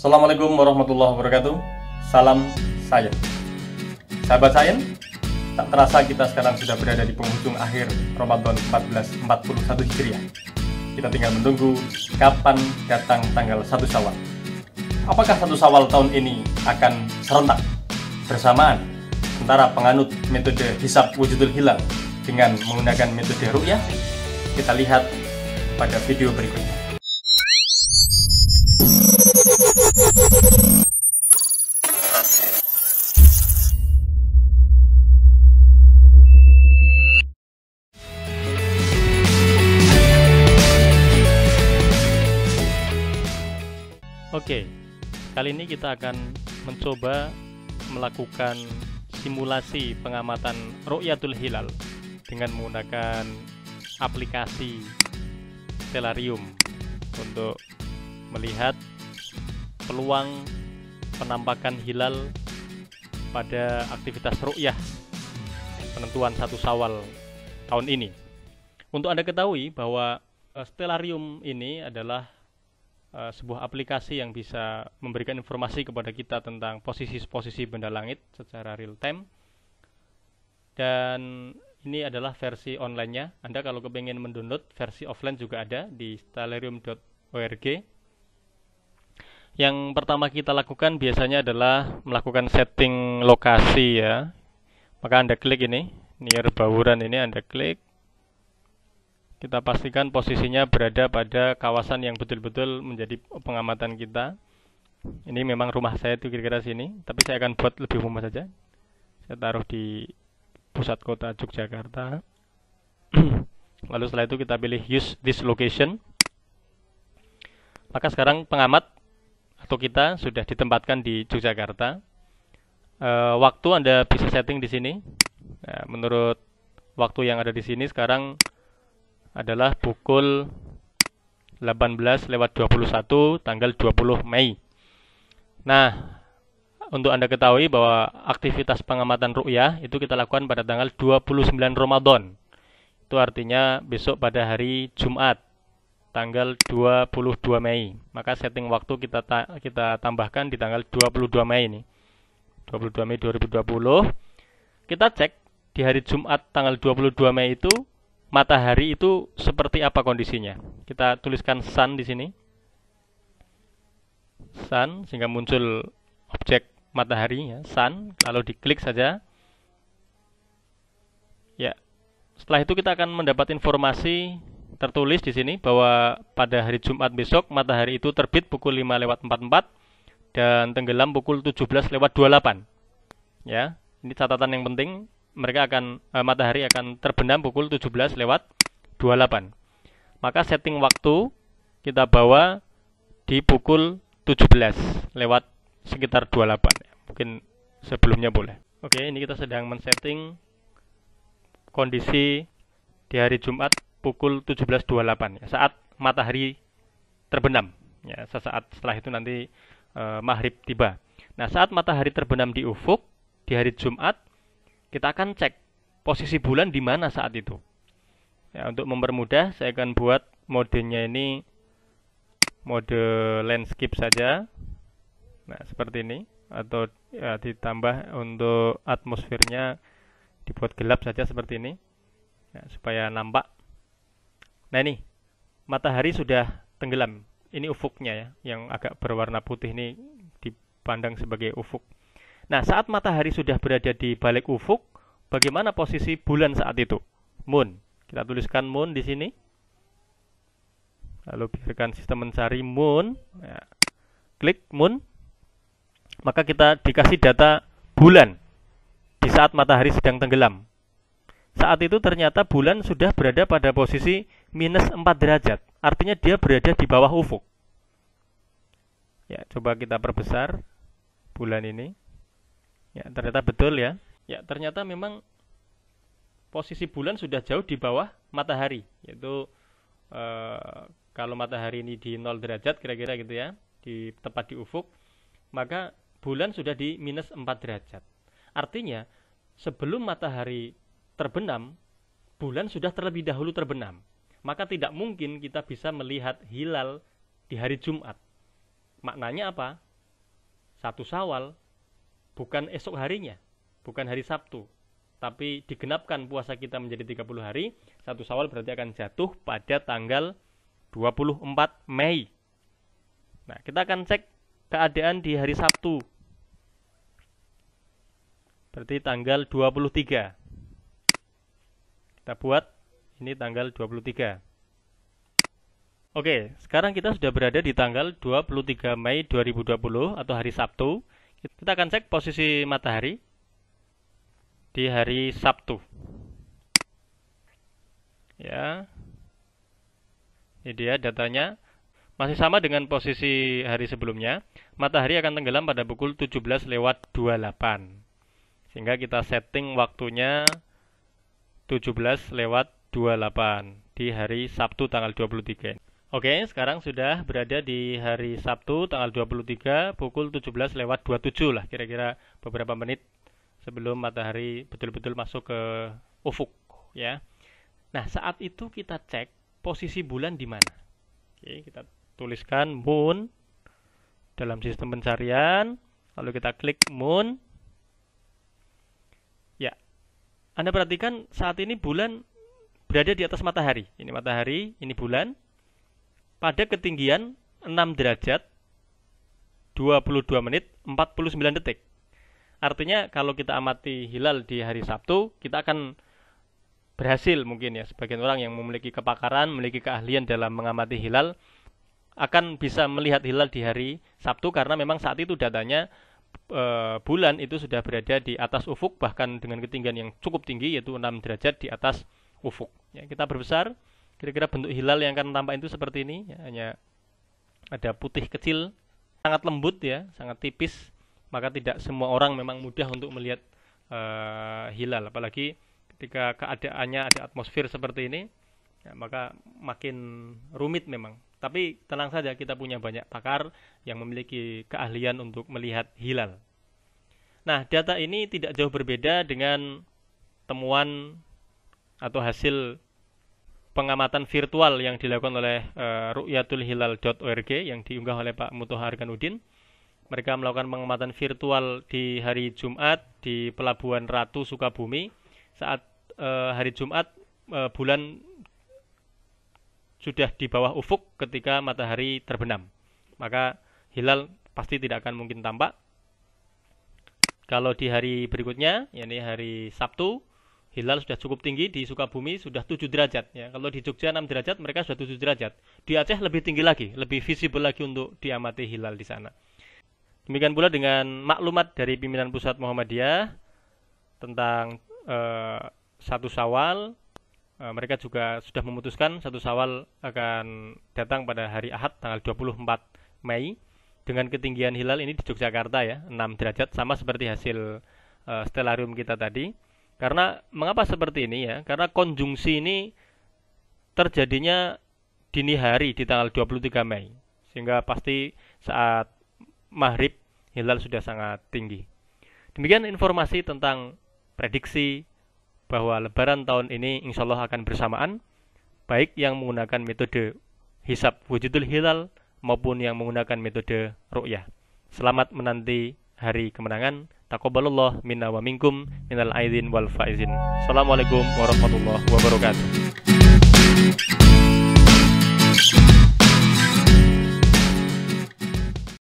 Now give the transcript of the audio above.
Assalamualaikum warahmatullahi wabarakatuh. Salam sayang Sahabat sayang tak terasa kita sekarang sudah berada di penghujung akhir Ramadan 1441 Hijriah. Kita tinggal menunggu kapan datang tanggal 1 Syawal. Apakah 1 Syawal tahun ini akan serentak bersamaan antara penganut metode hisab wujudul hilang dengan menggunakan metode ru'yah? Kita lihat pada video berikutnya. Oke, kali ini kita akan mencoba melakukan simulasi pengamatan Rukyatul Hilal dengan menggunakan aplikasi Stellarium untuk melihat peluang penampakan hilal pada aktivitas rukyah penentuan satu sawal tahun ini. Untuk Anda ketahui bahwa eh, Stellarium ini adalah Eh, sebuah aplikasi yang bisa memberikan informasi kepada kita tentang posisi-posisi benda langit secara real time. Dan ini adalah versi online-nya. Anda kalau kepengen mendownload versi offline juga ada di stellarium.org. Yang pertama kita lakukan biasanya adalah melakukan setting lokasi ya. Maka Anda klik ini, near bauran ini Anda klik kita pastikan posisinya berada pada kawasan yang betul-betul menjadi pengamatan kita. Ini memang rumah saya itu kira-kira sini, tapi saya akan buat lebih umum saja. Saya taruh di pusat kota Yogyakarta. Lalu setelah itu kita pilih use this location. Maka sekarang pengamat atau kita sudah ditempatkan di Yogyakarta. E, waktu Anda bisa setting di sini. Nah, menurut waktu yang ada di sini sekarang adalah pukul 18 lewat 21 tanggal 20 Mei. Nah, untuk Anda ketahui bahwa aktivitas pengamatan ru'yah itu kita lakukan pada tanggal 29 Ramadan. Itu artinya besok pada hari Jumat tanggal 22 Mei. Maka setting waktu kita ta kita tambahkan di tanggal 22 Mei ini. 22 Mei 2020. Kita cek di hari Jumat tanggal 22 Mei itu matahari itu seperti apa kondisinya. Kita tuliskan sun di sini. Sun sehingga muncul objek matahari ya, sun, lalu diklik saja. Ya. Setelah itu kita akan mendapat informasi tertulis di sini bahwa pada hari Jumat besok matahari itu terbit pukul 5 lewat 44 dan tenggelam pukul 17 lewat 28. Ya, ini catatan yang penting mereka akan e, matahari akan terbenam pukul 17 lewat 28. Maka setting waktu kita bawa di pukul 17 lewat sekitar 28. Mungkin sebelumnya boleh. Oke, ini kita sedang men-setting kondisi di hari Jumat pukul 17.28 ya, saat matahari terbenam. Ya, sesaat setelah itu nanti e, maghrib tiba. Nah, saat matahari terbenam di ufuk di hari Jumat, kita akan cek posisi bulan di mana saat itu. Ya, untuk mempermudah saya akan buat modenya ini mode landscape saja. Nah, seperti ini atau ya, ditambah untuk atmosfernya dibuat gelap saja seperti ini. Ya, supaya nampak. Nah, ini matahari sudah tenggelam. Ini ufuknya ya, yang agak berwarna putih ini dipandang sebagai ufuk. Nah, saat matahari sudah berada di balik ufuk, bagaimana posisi bulan saat itu? Moon. Kita tuliskan moon di sini. Lalu biarkan sistem mencari moon. Ya. Klik moon. Maka kita dikasih data bulan di saat matahari sedang tenggelam. Saat itu ternyata bulan sudah berada pada posisi minus 4 derajat. Artinya dia berada di bawah ufuk. Ya, coba kita perbesar bulan ini. Ya, ternyata betul ya. Ya, ternyata memang posisi bulan sudah jauh di bawah matahari, yaitu eh, kalau matahari ini di 0 derajat kira-kira gitu ya, di tepat di ufuk, maka bulan sudah di minus 4 derajat. Artinya, sebelum matahari terbenam, bulan sudah terlebih dahulu terbenam. Maka tidak mungkin kita bisa melihat hilal di hari Jumat. Maknanya apa? Satu Sawal bukan esok harinya, bukan hari Sabtu, tapi digenapkan puasa kita menjadi 30 hari, satu sawal berarti akan jatuh pada tanggal 24 Mei. Nah, kita akan cek keadaan di hari Sabtu. Berarti tanggal 23. Kita buat ini tanggal 23. Oke, sekarang kita sudah berada di tanggal 23 Mei 2020 atau hari Sabtu. Kita akan cek posisi matahari di hari Sabtu. Ya. Ini dia datanya. Masih sama dengan posisi hari sebelumnya. Matahari akan tenggelam pada pukul 17 lewat 28. Sehingga kita setting waktunya 17 lewat 28 di hari Sabtu tanggal 23. Oke, sekarang sudah berada di hari Sabtu tanggal 23 pukul 17 lewat 27 lah kira-kira beberapa menit sebelum matahari betul-betul masuk ke ufuk ya. Nah, saat itu kita cek posisi bulan di mana. Oke, kita tuliskan moon dalam sistem pencarian, lalu kita klik moon. Ya. Anda perhatikan saat ini bulan berada di atas matahari. Ini matahari, ini bulan, pada ketinggian 6 derajat 22 menit 49 detik. Artinya kalau kita amati hilal di hari Sabtu, kita akan berhasil mungkin ya sebagian orang yang memiliki kepakaran, memiliki keahlian dalam mengamati hilal akan bisa melihat hilal di hari Sabtu karena memang saat itu datanya e, bulan itu sudah berada di atas ufuk bahkan dengan ketinggian yang cukup tinggi yaitu 6 derajat di atas ufuk. Ya, kita berbesar kira-kira bentuk hilal yang akan tampak itu seperti ini ya, hanya ada putih kecil sangat lembut ya sangat tipis maka tidak semua orang memang mudah untuk melihat uh, hilal apalagi ketika keadaannya ada atmosfer seperti ini ya, maka makin rumit memang tapi tenang saja kita punya banyak pakar yang memiliki keahlian untuk melihat hilal nah data ini tidak jauh berbeda dengan temuan atau hasil pengamatan virtual yang dilakukan oleh uh, eh, rukyatulhilal.org yang diunggah oleh Pak Mutohar Kanudin. Mereka melakukan pengamatan virtual di hari Jumat di Pelabuhan Ratu Sukabumi saat uh, hari Jumat uh, bulan sudah di bawah ufuk ketika matahari terbenam. Maka hilal pasti tidak akan mungkin tampak. Kalau di hari berikutnya, yakni hari Sabtu, hilal sudah cukup tinggi di Sukabumi sudah 7 derajat ya. Kalau di Jogja 6 derajat, mereka sudah 7 derajat. Di Aceh lebih tinggi lagi, lebih visible lagi untuk diamati hilal di sana. Demikian pula dengan maklumat dari pimpinan pusat Muhammadiyah tentang eh, satu Sawal. Eh, mereka juga sudah memutuskan satu Sawal akan datang pada hari Ahad tanggal 24 Mei dengan ketinggian hilal ini di Yogyakarta ya, 6 derajat sama seperti hasil eh, stellarium kita tadi. Karena mengapa seperti ini ya? Karena konjungsi ini terjadinya dini hari di tanggal 23 Mei. Sehingga pasti saat maghrib hilal sudah sangat tinggi. Demikian informasi tentang prediksi bahwa lebaran tahun ini insya Allah akan bersamaan, baik yang menggunakan metode hisap wujudul hilal maupun yang menggunakan metode ru'yah. Selamat menanti hari kemenangan. Taqabbalallah minna wa minkum minal aidin wal faizin. Assalamualaikum warahmatullahi wabarakatuh.